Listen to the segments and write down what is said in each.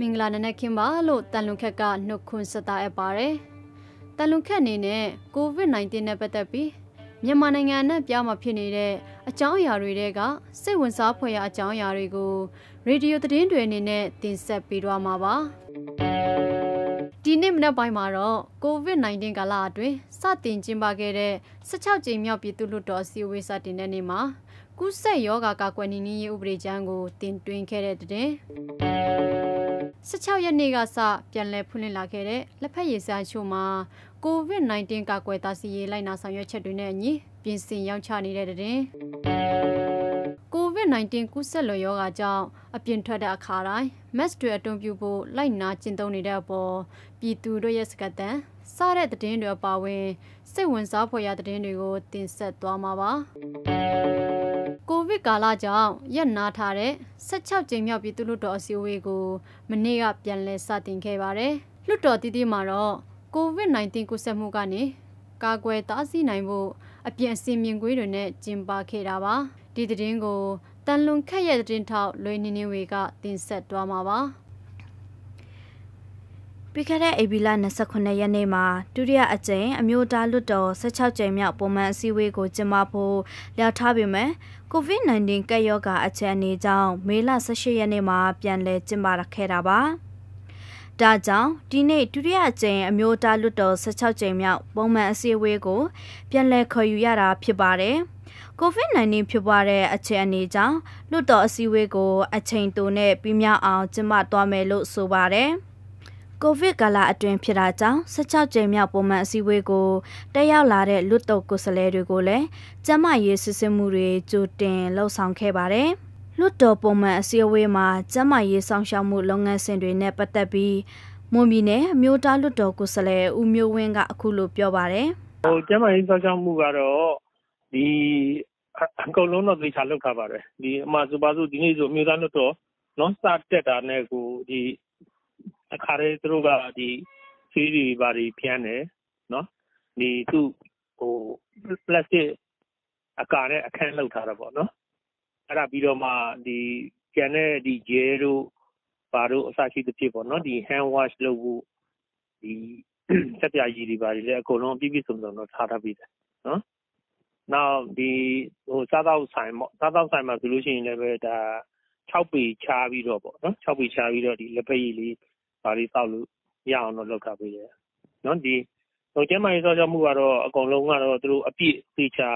မင်္ဂလာနနက်ခင်းပါလို့တန်လွန်ခက်ကနှုတ်ခွန်းဆက်တာအပ်ပါတယ်။တန်လွန်ခက်အနေနဲ့ COVID-19 နဲ့ပတ်သက်ပြီးမြန်မာနိုင်ငံနဲ့ပြောင်းမဖြစ်နေတဲ့အကြောင်းအရာတွေကစိတ်ဝင်စားဖွယ်ရာအကြောင်းအရာတွေကိုရေဒီယိုသတင်းတွေအနေနဲ့တင်ဆက်ပေးသွားမှာပါ။ဒီနေ့မနက်ပိုင်းမှာတော့ COVID-19 ကာလအတွင်းစတင်ကျင်းပခဲ့တဲ့16ကြိမ်မြောက်ပြည်သူ့လွှတ်တော်အစည်းအဝေးစတင်တဲ့နေ့မှာကူးစက်ရောဂါကာကွယ်နည်းဥပဒေကြမ်းကိုတင်သွင်းခဲ့တဲ့တဲ့16ရက်နေ့ကစပြန်လည်ဖွင့်လှစ်လာခဲ့တဲ့လက်ဖက်ရည်ဆိုင်ချို့မှာ COVID-19 ကာကွယ်တားဆီးရေးလိုက်နာဆောင်ရွက်ချက်တွေနဲ့အညီပြင်ဆင်ရောင်းချနေတဲ့တဲ့ COVID-19 ကူးစက်လွန်ရောဂါကြောင့်အပြင်ထွက်တဲ့အခါတိုင်း mask တွေအတုံးပြဖို့လိုက်နာကျင့်သုံးနေတဲ့အပေါ်ပြည်သူတို့ရဲ့စကားသံစတဲ့သတင်းတွေအပါအဝင်စိတ်ဝင်စားဖွယ်ရာသတင်းတွေကိုတင်ဆက်သွားမှာပါ။ကိုဗစ်ကာလကြောင့်ရပ်နားထားတဲ့16ကြိမ်မြောက်ပြည်သူ့လွှတ်တော်အစည်းအဝေးကိုမနေ့ကပြန်လည်စတင်ခဲ့ပါတယ်။လွှတ်တော်တည်တည်မှာတော့ကိုဗစ် -19 ကူးစက်မှုကနေကာကွယ်တားဆီးနိုင်ဖို့အပြင်အစီအမံကွေးတွေနဲ့ကျင်းပခဲ့တာပါ။ဒီသတင်းကိုတန်လွန်ခက်ရဲ့သတင်းထောက်လွေနေနေဝေကတင်ဆက်သွားမှာပါ။ပြီးခဲ့တဲ့ဧပြီလ29ရက်နေ့မှာဒုတိယအကြိမ်အမျိုးသားလွတ်တော်16ကြိမ်မြောက် ပုံမှန်အစည်းအဝေးကိုကျင်းပဖို့လျာထားပေမဲ့ COVID-19 ကပ်ရောဂါအခြေအနေကြောင့်မေလ18ရက်နေ့မှာပြန်လည်ကျင်းပရခဲ့တာပါ။ဒါကြောင့်ဒီနေ့ဒုတိယအကြိမ်အမျိုးသားလွတ်တော်16ကြိမ်မြောက်ပုံမှန်အစည်းအဝေးကို ပြန်လည်ခေါ်ယူရတာဖြစ်ပါတယ်။ကိုဗစ် -19 ဖြစ်ပွားတဲ့အခြေအနေကြောင့်လွတ်တော်အစည်းအဝေးကိုအချိန်တိုနဲ့ပြီးမြောက်အောင် ကျင်းပသွားမယ်လို့ဆိုပါတယ်။ကိုဗစ်ကာလအတွင်းဖြစ်တာကြောင့်16ကြိမ်မြောက်ပုံမှန်အစည်းအဝေးကိုတက်ရောက်လာတဲ့လွတ်တော်ကိုယ်စားလှယ်တွေကိုလည်းကျမရေးစစ်စစ်မှုတွေကြိုတင်လှုပ်ဆောင်ခဲ့ပါတယ်။လွတ်တော်ပုံမှန်အစည်းအဝေးမှာကျမရေးဆောင်ရှောက်မှု လုပ်ငန်းစဉ်တွေနဲ့ပတ်သက်ပြီးမွန်ပြည်နယ်မြို့သားလွတ်တော်ကိုယ်စားလှယ်ဦးမျိုးဝင်းကအခုလိုပြောပါတယ်။ဟိုကျမရေးဆောင်ရှောက်မှုကတော့ဒီအကုန်လုံးတော့သေချာလောက်ထားပါတယ်။ဒီအမှဆိုပါစို့ဒီနေ့ဆိုမြို့သားလွတ်တော်နော်စတက်တာနဲ့ကိုဒီတခါတည်းသူတို့ကဒီဆေးတွေဘာတွေဖြန်းတယ်နော်ဒီသူ့ဟို plastic အကာနဲ့အခန်းလောက်ထားတာပေါ့နော်အဲ့ဒါပြီးတော့မှဒီကျန်တဲ့ဒီဂျဲတို့ဘာတို့အစရှိသဖြင့်ပေါ့နော်ဒီ hand wash လုပ်ဖို့ဒီစက်ပြာကြီးတွေဘာတွေလည်းအကုန်လုံးအပြည့်ပြည့်စုံစုံတော့ထားထားပြီးတယ်နော်နောက်ဒီဟိုစားသောက်ဆိုင်ပေါ့စားသောက်ဆိုင်မှာဆိုလို့ရှိရင်လည်းပဲဒါ6ပေချားပြီးတော့ပေါ့နော်6ပေချားပြီးတော့ဒီလက်ဖက်ရည်လေးဘာတွေတောက်လို့ရအောင်တော့လုပ်ထားပေးတယ်နော်ဒီဟိုကျမကြီးစောကြောမှုကတော့အကုန်လုံးကတော့သူတို့အပြည့်သေချာ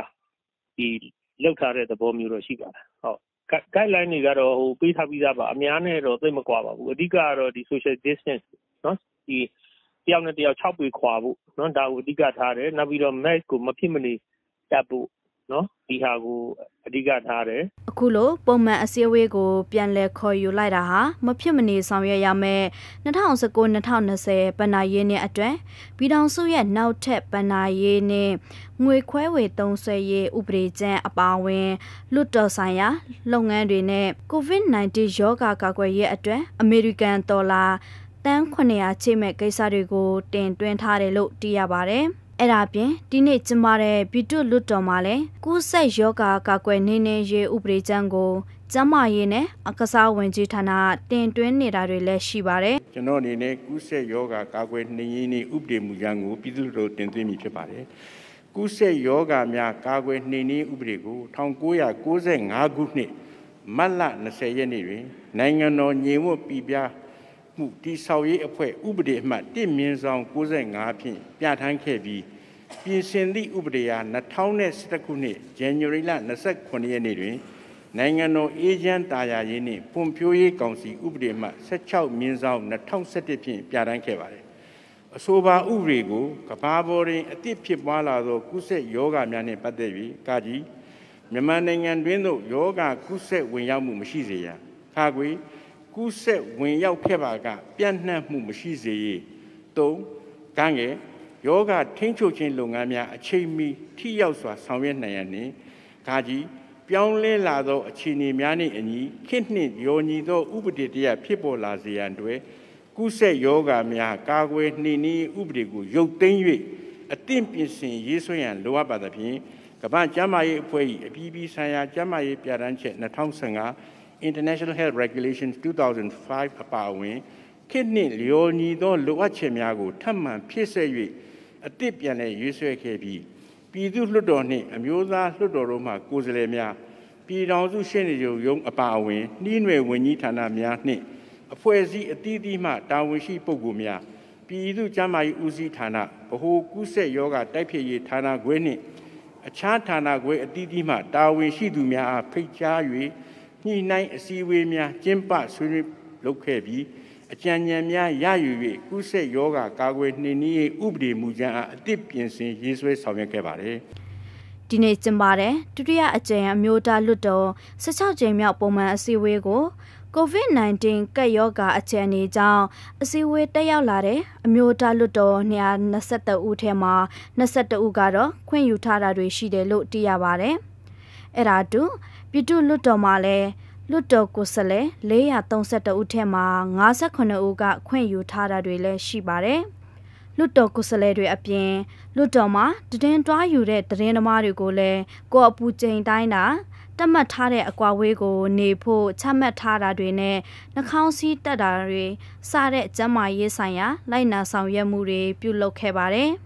ဒီလောက်ထားတဲ့သဘောမျိုးတော့ရှိပါတယ်ဟုတ် guideline တွေကတော့ဟိုပေးထားပြီးသားပါအများနဲ့တော့သိမကွာပါဘူးအဓိကကတော့ဒီ social distance เนาะဒီတယောက်နဲ့တယောက်6ပေခွာဖို့เนาะဒါကိုအဓိကထားတယ်နောက်ပြီးတော့ mask ကိုမဖြစ်မနေတပ်ဖို့နော်ဒီဟာကိုအဓိကထားတယ်အခုလိုပုံမှန်အစည်းအဝေးကိုပြန်လည်ခေါ်ယူလိုက်တာဟာမဖြစ်မနေဆောင်ရွက်ရမယ်2019-2020ပဏာရေးနဲ့အတွက်ပြည်ထောင်စုရဲ့နောက်ထပ်ပဏာရေးနဲ့ငွေခွဲဝေသုံးစွဲရေးဥပဒေကျမ်းအပါအဝင်လွတ်တော်ဆိုင်ရာ လုပ်ငန်းတွေနဲ့ COVID-19 ရောဂါကာကွယ်ရေးအတွက်အမေရိကန်ဒေါ်လာတန်း900ချိမဲ့ကိစ္စတွေကို တင်တွင်းထားတယ်လို့သိရပါတယ်။အဲ့ဒါပြင်ဒီနေ့ကျမတဲ့ဗီတုလွတ်တော်မှာလဲကူးဆက်ယောဂါကာကွယ်နေနေရေးဥပဒေကြမ်းကိုကျမရေးနဲ့အကစားဝင်ကြီးဌာနတင်တွင်းနေတာတွေလည်းရှိပါတယ်ကျွန်တော်အနေနဲ့ကူးဆက်ယောဂါကာကွယ်နေရင်းနေဥပဒေမူကြမ်းကိုပြည်သူ့တို့တင်သွင်းမိဖြစ်ပါတယ်ကူးဆက်ယောဂါများကာကွယ်နှိမ်နင်းဥပဒေကို1995ခုနှစ်မတ်လ20ရက်နေ့တွင်နိုင်ငံတော်ညီဝတ်ပြည်ပြားမှုတိဆောက်ရေးအဖွဲ့ဥပဒေအမှတ်1မြင်းဆောင်65ဖြင့်ပြဋ္ဌာန်းခဲ့ပြီးပြင်ဆင်သည့်ဥပဒေအား2017ခုနှစ်ဇန်နဝါရီလ29ရက်နေ့တွင်နိုင်ငံတော်အေဂျင့်တာယာရေးနှင့်ပွံ့ဖြိုးရေးကောင်စီဥပဒေမှ16မြင်းဆောင်2017ဖြင့်ပြဋ္ဌာန်းခဲ့ပါသည်။အဆိုပါဥပဒေကိုကဘာပေါ်တွင်အသည့်ဖြစ်ပွားလာသော ကုသယောဂများနှင့်ပတ်သက်၍ကာကြီးမြန်မာနိုင်ငံတွင်သို့ယောဂကုသဝင်ရောက်မှုမရှိစေရန်ခါကွေးကူးဆက်ဝင်ရောက်ခဲ့ပါက ပြန့်နှံ့မှုမရှိစေရ၃ကံငယ်ယောဂထိန်းချုပ်ခြင်းလုပ်ငန်းများအချိန်မီ ထိရောက်စွာဆောင်ရွက်နိုင်ရနှင့်ဂါကြီးပြောင်းလဲလာသော အခြေအနေများနှင့်အညီခေတ်နှင့်ရောညီသောဥပဒေတရားဖြစ်ပေါ်လာစေရန်အတွက်ကုသယောဂများကာကွယ်နှိနှင်းဥပဒေကိုရုပ်သိမ်း၍အသင့်ပြင်ဆင်ရေးဆွဲရန်လိုအပ်ပါသဖြင့်ကမ္ဘာ့ကျန်းမာရေးအဖွဲ့၏အပြည်ပြည်ဆိုင်ရာကျန်းမာရေးပြဋ္ဌာန်းချက်2015 International Health Regulations 2005အပါအဝင်ခေတ်နှင့်လျော်ညီသောလိုအပ်ချက်များကိုထပ်မံဖြည့်ဆည်း၍အသစ်ပြန်လည်ရွေးဆွဲခဲ့ပြီးပြည်သူ့လွှတ်တော်နှင့်အမျိုးသားလွှတ်တော်တို့မှကိုယ်စားလှယ်များပြည်ထောင်စုရှေ့နေချုပ်ရုံးအပါအဝင်နှီးနွယ်ဝန်ကြီးဌာနများနှင့်အဖွဲ့အစည်းအသီးသီးမှတာဝန်ရှိပုဂ္ဂိုလ်များပြည်သူ့ကျန်းမာရေးဦးစီးဌာနဗဟိုကူးစက်ရောဂါတိုက်ဖျက်ရေးဌာနခွဲနှင့်အခြားဌာနခွဲအသီးသီးမှတာဝန်ရှိသူများအားဖိတ်ကြား၍ညှိနှိုင်းအစည်းအဝေးများကျင်းပဆွေးနွေးလုပ်ခဲ့ပြီးအကြံဉာဏ်များရယူ၍ကုသယောဂကာကွယ်နှိမ့်နည်းဥပဒေမူကြမ်းအားအသစ်ပြင်ဆင်ရေးဆွဲဆောင်ရွက်ခဲ့ပါတယ်ဒီနေ့ကျင်းပတဲ့ဒုတိယအကြိမ်အမျိုးသားလွတ်တော်16ကြိမ်မြောက်ပုံမှန်အစည်းအဝေးကို COVID-19 ကပ်ရောဂါအခြေအနေကြောင့်အစည်းအဝေးတက်ရောက်လာတဲ့အမျိုးသားလွတ်တော်223ဦးထဲမှာ22ဦးကတော့ခွင့်ယူထားတာတွေရှိတယ်လို့သိရပါဗျ။အဲ့ဒါတူပြည်သူ့လွတ်တော်မှာလည်းလွတ်တော်ကိုယ်စားလှယ်432ဦးထဲမှာ58ဦးကခွင့်ယူထားတာတွေလည်းရှိပါတယ်။လွတ်တော်ကိုယ်စားလှယ်တွေအပြင်လွတ်တော်မှာတည်င်းတွားယူတဲ့တည်င်းသမားတွေကိုလည်းကိုအပူချိန်တိုင်းတာတတ်မှတ်ထားတဲ့အကွာဝေးကိုနေဖို့ချမှတ်ထားတာတွေနဲ့နှာခေါင်းစည်းတက်တာတွေစတဲ့ကျန်းမာရေးဆိုင်ရာ လိုက်နာဆောင်ရွက်မှုတွေပြုလုပ်ခဲ့ပါတယ်။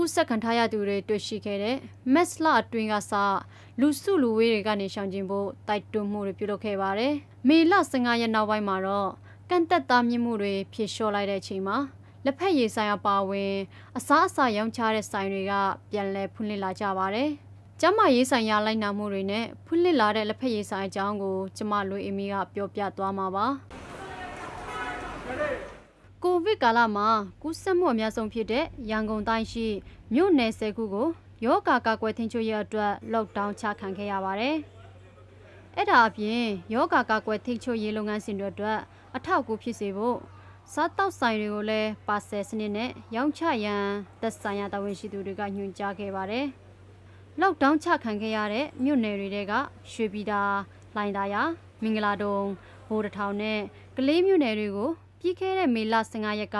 ကူးစက်ခံထားရသူတွေတွေ့ရှိခဲ့တဲ့ Max လအတွင်းကစလူစုလူဝေးတွေကနေရှောင်ကျဉ်ဖို့တိုက်တွန်းမှုတွေပြုလုပ်ခဲ့ပါတယ်။မေလ15ရက်နောက်ပိုင်းမှာတော့ကန့်သက်သားမြင့်မှုတွေဖြေလျှော့လိုက်တဲ့အချိန်မှာလက်ဖက်ရည်ဆိုင်အပါဝင်အစားအစာရောင်းချတဲ့ဆိုင်တွေက ပြန်လည်ဖွင့်လှစ်လာကြပါတယ်။ကျမရေးဆိုင်ရာလိုက်နာမှုတွေနဲ့ဖွင့်လှစ်လာတဲ့လက်ဖက်ရည်ဆိုင်အကြောင်းကိုကျမလွေအမီကပြောပြသွားမှာပါ။ကိုဗစ်ကာလမှာကူးစက်မှုအများဆုံးဖြစ်တဲ့ရန်ကုန်တိုင်းရှိမြို့နယ်၁၀ခုကိုယောဂါကာကွယ်ထိန်းချုပ်ရေးအတွက်လော့ဒေါင်းချခံခဲ့ရပါတယ်။အဲ့ဒါအပြင်ယောဂါကာကွယ်ထိန်းချုပ်ရေးလုပ်ငန်းစဉ်တွေအတွက်အထောက်အကူဖြစ်စေဖို့စားတောက်ဆိုင်တွေကိုလည်းပါဆယ်စနစ်နဲ့ရောင်းချရန်သက်ဆိုင်ရာတာဝန်ရှိသူတွေကညွှန်ကြားခဲ့ပါတယ်။လော့ဒေါင်းချခံခဲ့ရတဲ့မြို့နယ်တွေကရွှေပြည်သာ၊လိုင်သာယာ၊မင်္ဂလာဒုံ၊ဘိုးတထောင်နဲ့ကလေးမြို့နယ်တွေကိုပြီးခဲ့တဲ့မေလ15ရက်က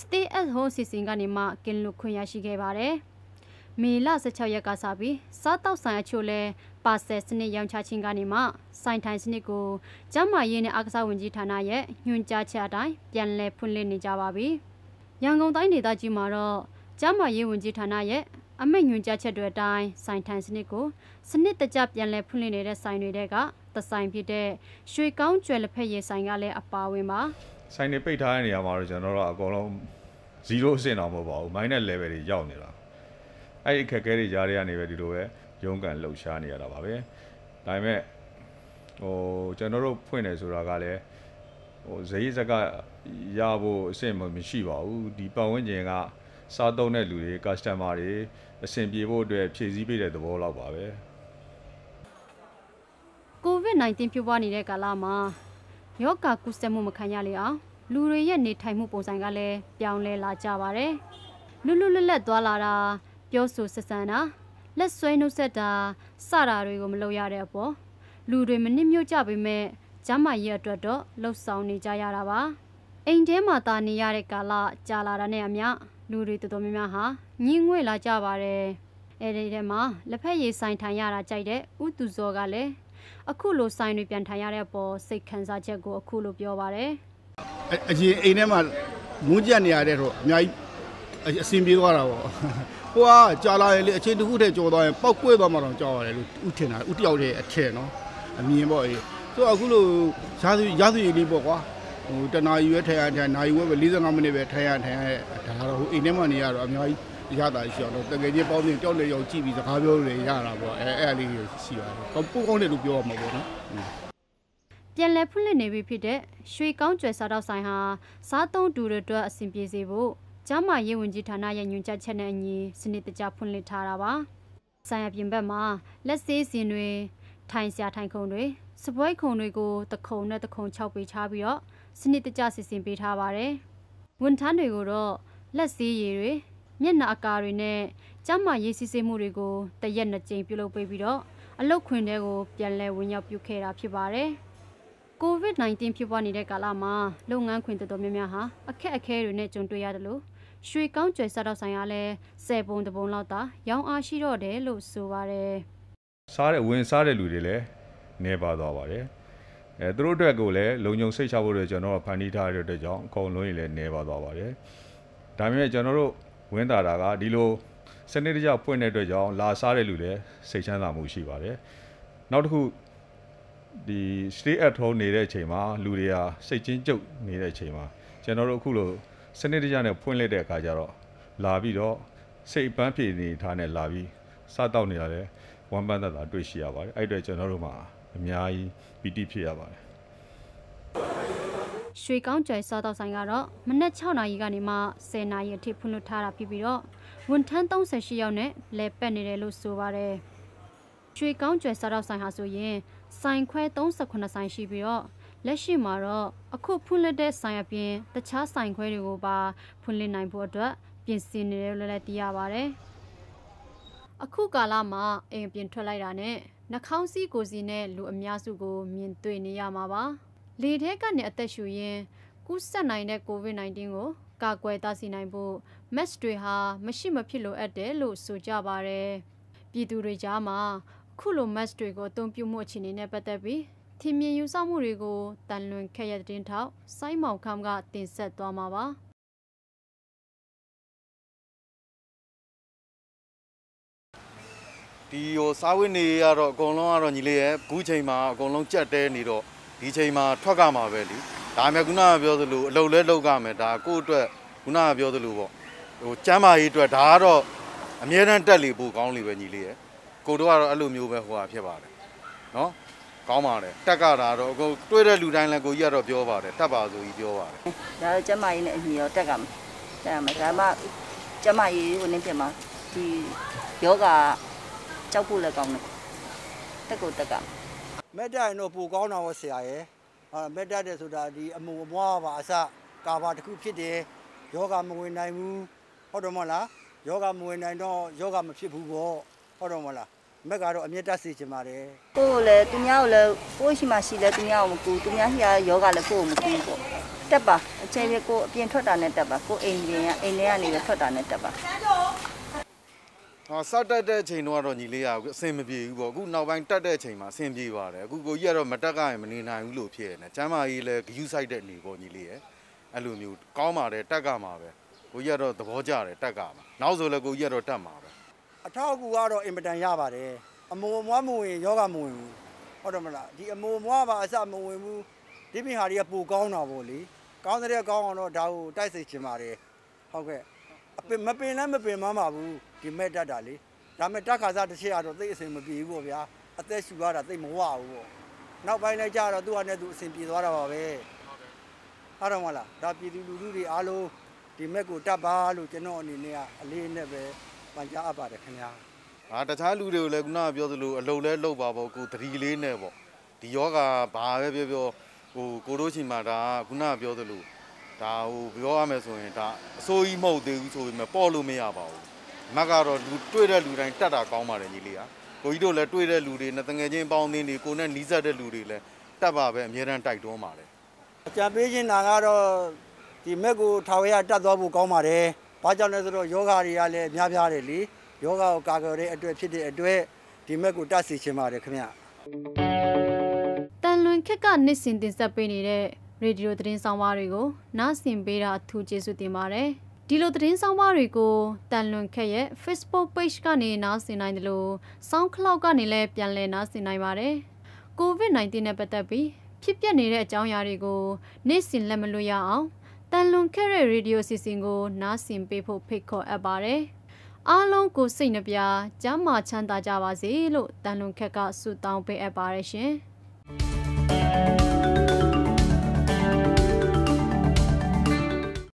Stay at Home စီစဉ်ကနေမှကင်းလွတ်ခွင့်ရရှိခဲ့ပါတယ်။မေလ16ရက်ကစပြီးစားတောက်ဆိုင်အချို့လဲပါဆယ်စနစ်ရောင်းချခြင်းကနေမှဆိုင်ထိုင်စနစ်ကိုကျန်းမာရေးနဲ့အကစားဝန်ကြီးဌာနရဲ့ညွှန်ကြားချက်အတိုင်းပြန်လည်ဖွင့်လှစ်နေကြပါပြီ။ရန်ကုန်တိုင်းဒေသကြီးမှာတော့ကျန်းမာရေးဝန်ကြီးဌာနရဲ့အမိန့်ညွှန်ကြားချက်တွေအတိုင်းဆိုင်ထိုင်စနစ်ကိုစနစ်တကျပြန်လည်ဖွင့်လှစ်နေတဲ့ဆိုင်တွေကသဆိုင်ဖြစ်တဲ့ရွှေကောင်းကျွယ်လက်ဖက်ရည်ဆိုင်ကလည်းအပါအဝင်ပါဆိုင်တွေပိတ်ထားတဲ့နေရာမှာတော့ကျွန်တော်တို့အကုန်လုံး0အဆင့်တော့မဟုတ်ပါဘူး minus level တွေရောက်နေတာအဲ့ဒီအခက်အခဲတွေကြားထဲကနေပဲဒီလိုပဲရုံးကန်လှုပ်ရှားနေရတာပါပဲဒါပေမဲ့ဟိုကျွန်တော်တို့ဖွင့်တယ်ဆိုတာကလည်းဟိုဈေးစကရဖို့အဆင့်မရှိပါဘူးဒီပတ်ဝန်းကျင်က စားသုံးတဲ့လူတွေ customer တွေအဆင်ပြေဖို့အတွက်ဖြည့်ဆည်းပေးတဲ့သဘောလောက်ပါပဲ COVID-19 ဖြစ်ပွားနေတဲ့ကာလမှာယောဂကုသမှုမခံရလေအောင်လူတွေရဲ့နေထိုင်မှုပုံစံကလည်းပြောင်းလဲလာကြပါတယ်။လွတ်လွတ်လပ်လပ်သွားလာတာပြောဆိုဆက်ဆံတာလက်ဆွဲနှုတ်ဆက်တာစတာတွေကို မလုပ်ရတဲ့အပေါ်လူတွေမနစ်မြို့ကြပေမဲ့ကျမရဲ့အတွက်တော့လှုပ်ဆောင်နေကြရတာပါ။အိမ်ထဲမှာတာနေရတဲ့ကာလကြာလာတာနဲ့အမျှလူတွေတော်တော်များများဟာညင်ငွေ့လာကြပါတယ်။အဲဒီထဲမှာလက်ဖက်ရည်ဆိုင်ထိုင်ရတာကြိုက်တဲ့ဥသူဇော်ကလည်းအခုလိုဆိုင်တွေပြန်ထိုင်ရတဲ့အပေါ်စိတ်ခံစားချက်ကိုအခုလိုပြောပါတယ်အရင်အိမ်ထဲမှာမူးကြက်နေရတဲ့တော့အများကြီးအဆင်ပြေသွားတာပေါ့ဟိုကကြာလာရင်လေအချိန်တစ်ခုတည်းကြောသွားရင်ပောက်ကွဲသွားမှတော့ကြောက်ရတယ်လို့ဥထင်တာဥတယောက်တည်းအထင်နော်အမြင်ပေါ့အေးဆိုတော့အခုလိုရာသီရာသီလေးပေါ့ကွာဟိုတနာယူရထိုင်ရထိုင်နာယူဝဲပဲ45မိနစ်ပဲထိုင်ရထိုင်ရဒါတော့ဟိုအိမ်ထဲမှာနေရတော့အများကြီးရတာရှိအောင်တော့တကယ်ကြီးပေါင်းနေကြောက်နေရောကြည့်ပြီးစကားပြောလို့ရတာပေါ့အဲအဲ့အလေးကြီးရှိပါတယ်ပို့ကောင်းတယ်လို့ပြောရမှာပေါ့နော်ပြန်လည်ဖွင့်လှစ်နေပြီဖြစ်တဲ့ရွှေကောင်းကျွယ်စားတော့ဆိုင်ဟာစားသုံးသူတွေအတွက်အဆင်ပြေစေဖို့ကျမရေးဝင်ကြီးဌာနရဲ့ညွှန်ကြားချက်နဲ့အညီစနစ်တကျဖွင့်လှစ်ထားတာပါဆိုင်ရပြင်ဘက်မှာ လက်စေးစင်တွေထိုင်စရာထိုင်ခုံတွေစပွဲခုံတွေကိုတခုံနဲ့တခုံ6ပေးချပြီးတော့စနစ်တကျစီစဉ်ပေးထားပါတယ်ဝန်ထမ်းတွေကိုတော့လက်စည်းရည်တွေမျက်နှာအကာတွေနဲ့ကျမရေးစစ်ဆေးမှုတွေကိုတရက်နှစ်ကြိမ်ပြုလုပ်ပေးပြီးတော့အလုတ်ခွင်တွေကိုပြန်လည်ဝင်ရောက်ပြုခဲ့တာဖြစ်ပါတယ်။ COVID-19 ဖြစ်ပွားနေတဲ့ကာလမှာလုပ်ငန်းခွင်တော်တော်များများဟာအခက်အခဲတွေနဲ့ကြုံတွေ့ရတယ်လို့ရွှေကောင်းကျွယ်စားတော့ဆိုင်ကလည်း10ပုံတပုံလောက်သာရောင်းအားရှိတော့တယ်လို့ဆိုပါတယ်။စားတဲ့ဝင်စားတဲ့လူတွေလည်းနေပါသွားပါတယ်။အဲသူတို့အတွက်ကိုလည်းလုံခြုံစိတ်ချဖို့အတွက်ကျွန်တော်ကဖန်တီးထားတဲ့အတွက်ကြောင့်အကုန်လုံးကြီးလည်းနေပါသွားပါတယ်။ဒါပေမဲ့ကျွန်တော်တို့ဝင်းတာတာကဒီလို စနစ်တကျပွင့်တဲ့အတွက်ကြောင့်လာစားတဲ့လူလည်းစိတ်ချမ်းသာမှုရှိပါတယ်နောက်တစ်ခုဒီ stay at home နေတဲ့အချိန်မှာလူတွေဟာစိတ်ချင်းကြုတ်နေတဲ့အချိန်မှာကျွန်တော်တို့အခုလိုစနစ်တကျနဲ့ဖွင့်လှစ်တဲ့အခါကျတော့လာပြီးတော့စိတ်ပန်းဖြေနေထားနဲ့လာပြီးစတောက်နေတာလည်းဝမ်းပန်းသက်သာတွေ့ရှိရပါတယ်အဲ့အတွက်ကျွန်တော်တို့မှာအများကြီးပီတိဖြစ်ရပါတယ်ရွှေကောင်းကြွယ်စားတောက်ဆိုင်ကတော့မနက်6နာရီကနေမှ10နာရီအထိဖွင့်လှစ်ထားတာဖြစ်ပြီးတော့ဝန်ထမ်း38ယောက်နဲ့လဲပတ်နေတယ်လို့ဆိုပါတယ်။ရွှေကောင်းကြွယ်စားတောက်ဆိုင်ဟာဆိုရင်ဆိုင်ခွဲ38ဆိုင်ရှိပြီးတော့လက်ရှိမှာတော့အခုဖွင့်လှစ်တဲ့ဆိုင်အပြင်တခြားဆိုင်ခွဲတွေကိုပါဖွင့်လှစ်နိုင်ဖို့အတွက်ပြင်ဆင်နေတယ်လို့လည်းသိရပါတယ်။အခုကာလမှာအိမ်ပြင်ထွက်လိုက်တာနဲ့နှာခေါင်းစည်းကိုယ်စီနဲ့လူအများစုကို မြင်တွေ့နေရမှာပါ။လေထဲကနေအသက်ရှူရင်းကူးစက်နိုင်တဲ့ COVID-19 ကိုကာကွယ်တားဆီးနိုင်ဖို့ mask တွေဟာမရှိမဖြစ်လိုအပ်တယ်လို့ဆိုကြပါတယ်။ပြည်သူတွေကြားမှာခုလို mask တွေကိုအသုံးပြုမှုအခြေအနေနဲ့ပတ်သက်ပြီးထင်မြင်ယူဆမှုတွေကိုတန်လွင်ခဲ့ရတဲ့တင်ထောက်စိုင်းမောင်ခမ်းကတင်ဆက်သွားမှာပါ။ဒီဟိုစားဝတ်နေရတော့အကုန်လုံးကတော့ညီလေးရဲ့အခုချိန်မှာအကုန်လုံးကြက်တဲနေတော့ဒီချိန်မှာထွက်ကမှာပဲလीဒါမှမဟုတ်ခုနကပြောသလိုအလုပ်လဲလုပ်ကမယ်ဒါကို့အတွက်ခုနကပြောသလိုပေါ့ဟိုကျမ်းမာရေးအတွက်ဒါကတော့အမြဲတမ်းတက်လေပို့ကောင်းလေပဲညီလေးရယ်ကိုတို့ကတော့အဲ့လိုမျိုးပဲဟိုဟာဖြစ်ပါတယ်နော်ကောင်းပါတယ်တက်ကတာတော့အခုတွေ့တဲ့လူတိုင်းလည်းကိုကြီးကတော့ပြောပါတယ်တက်ပါဆိုကြီးပြောပါတယ်ဒါတော့ကျမကြီးနဲ့အညီရောတက်ကမှာတက်မှာဒါမှကျမကြီးကိုနင်းပြမှာဒီယောဂကြောက်ဖို့လည်းကောင်းတယ်တက်ကိုတက်ကမှာမက်တာရင်တော့ပိုကောင်းတာပေါ့ဆရာရယ်အာမက်တာတဲ့ဆိုတာဒီအမူအမွားပါအစကာဘာတစ်ခုဖြစ်တယ်ယောဂမဝင်နိုင်ဘူးဟုတ်တယ်မဟုတ်လားယောဂမဝင်နိုင်တော့ယောဂမဖြစ်ဘူးပေါ့ဟုတ်တယ်မဟုတ်လားမက်ကတော့အမြတ်တက်စီချင်ပါတယ်ကိုယ်လည်းသူများကိုလည်းကိုယ်ရှိမှရှိတယ်သူများကိုမကူသူများရှိရယောဂလည်းကိုယ်ကိုမကူပေါ့တက်ပါအချိန်ကြီးကိုအပြင်ထွက်တာနဲ့တက်ပါကိုအိမ်ပြင်ကအိမ်ထဲကနေလည်းထွက်တာနဲ့တက်ပါအော်စတက်တဲ့အချိန်တုန်းကတော့ညီလေးရအဆင်မပြေဘူးပေါ့အခုနောက်ပိုင်းတက်တဲ့အချိန်မှာအဆင်ပြေပါတယ်အခုကိုကြီးကတော့မတက်ကြရင်မနေနိုင်ဘူးလို့ဖြစ်နေတယ်ကျမ်းမာကြီးလည်းဂယူးဆိုင်တဲ့နေပေါ့ညီလေးရအဲ့လိုမျိုးကောင်းပါတယ်တက်ကမှာပဲကိုကြီးကတော့သဘောကျတယ်တက်ကမှာနောက်ဆိုလည်းကိုကြီးကတော့တက်မှာပဲအထောက်အကူကတော့အင်မတန်ရပါတယ်အမိုးမွားမဝင်ယောဂမဝင်ဘူးဟုတ်တယ်မလားဒီအမိုးမွားပါအစမဝင်ဘူးဒီမိဟာတွေကပိုကောင်းတာပေါ့လေကောင်းတဲ့ကောင်းအောင်တော့ဒါကိုတိုက်စစ်ချင်ပါတယ်ဟုတ်ကဲ့အပင်မပင်လည်းမပင်မှမပါဘူးဒီမဲ့တတ်တာလေဒါမဲ့တက်ခါစားတစ်ချက်ကတော့သိအစင်မပြေဘူးပေါ့ဗျာအသက်ရှူရတာသိမဝဘူးပေါ့နောက်ပိုင်းလိုက်ကြတော့သူ့ဟာနဲ့သူအစင်ပြေသွားတာပါပဲဟုတ်တယ်ဟုတ်တယ်မလားဒါပြည်သူလူထုတွေအားလုံးဒီမဲ့ကိုတတ်ပါလို့ကျွန်တော်အနေနဲ့ကအလေးနဲ့ပဲပန်ကြားအပ်ပါတယ်ခင်ဗျာအာတခြားလူတွေကိုလည်းခုနကပြောသလိုအလုံးလဲလှုပ်ပါပေါ့ကိုသတိလေးနဲ့ပေါ့ဒီယောဂါဘာပဲပြောပြောဟိုကိုတို့ချိန်မှာဒါခုနကပြောသလိုဒါဟိုပြောရမယ်ဆိုရင်ဒါအစိုးကြီးမဟုတ်သေးဘူးဆိုပေမဲ့ပေါ့လို့မရပါဘူးမက်ကတော့လူတွေ့တဲ့လူတိုင်းတက်တာကောင်းပါတယ်ညီလေးကကိုကြီးတို့လည်းတွေ့တဲ့လူတွေနဲ့တငယ်ချင်းပေါင်းသင်းတွေကိုနဲ့နီးစပ်တဲ့လူတွေလည်းတက်ပါပဲအများတန်းတိုက်တွန်းပါတယ်အကြံပေးချင်တာကတော့ဒီမက်ကိုထာဝရတက်သွားဖို့ကောင်းပါတယ်ဘာကြောင့်လဲဆိုတော့ယောဂတွေကလည်းများပြားတယ်လေယောဂကိုကာကွယ်တဲ့အတွက်ဖြစ်တဲ့အတွက်ဒီမက်ကိုတတ်စီချင်ပါတယ်ခင်ဗျတန်လွင်ခက်ကနှစ်စဉ်တင်ဆက်ပေးနေတဲ့ရေဒီယိုသတင်းဆောင်ပါတွေကိုနားဆင်ပေးတာအထူးကျေးဇူးတင်ပါတယ်။ဒီလိုသတင်းဆောင်ပါတွေကိုတန်လွန်ခက်ရဲ့ Facebook page ကနေနားဆင်နိုင်တယ်လို့ SoundCloud ကနေလည်းပြန်လည်နားဆင်နိုင်ပါတယ်။ COVID-19 နဲ့ပတ်သက်ပြီးဖြစ်ပျက်နေတဲ့အကြောင်းအရာတွေကို နေ့စဉ်လက်မလွတ်ရအောင်တန်လွန်ခဲ့တဲ့ရေဒီယိုစီစဉ်ကို နားဆင်ပေးဖို့ဖိတ်ခေါ်အပ်ပါတယ်။အားလုံးကိုစိတ်နှပြကျမ်းမာချမ်းသာကြပါစေလို့တန်လွန်ခက်ကဆုတောင်းပေးအပ်ပါတယ်ရှင်။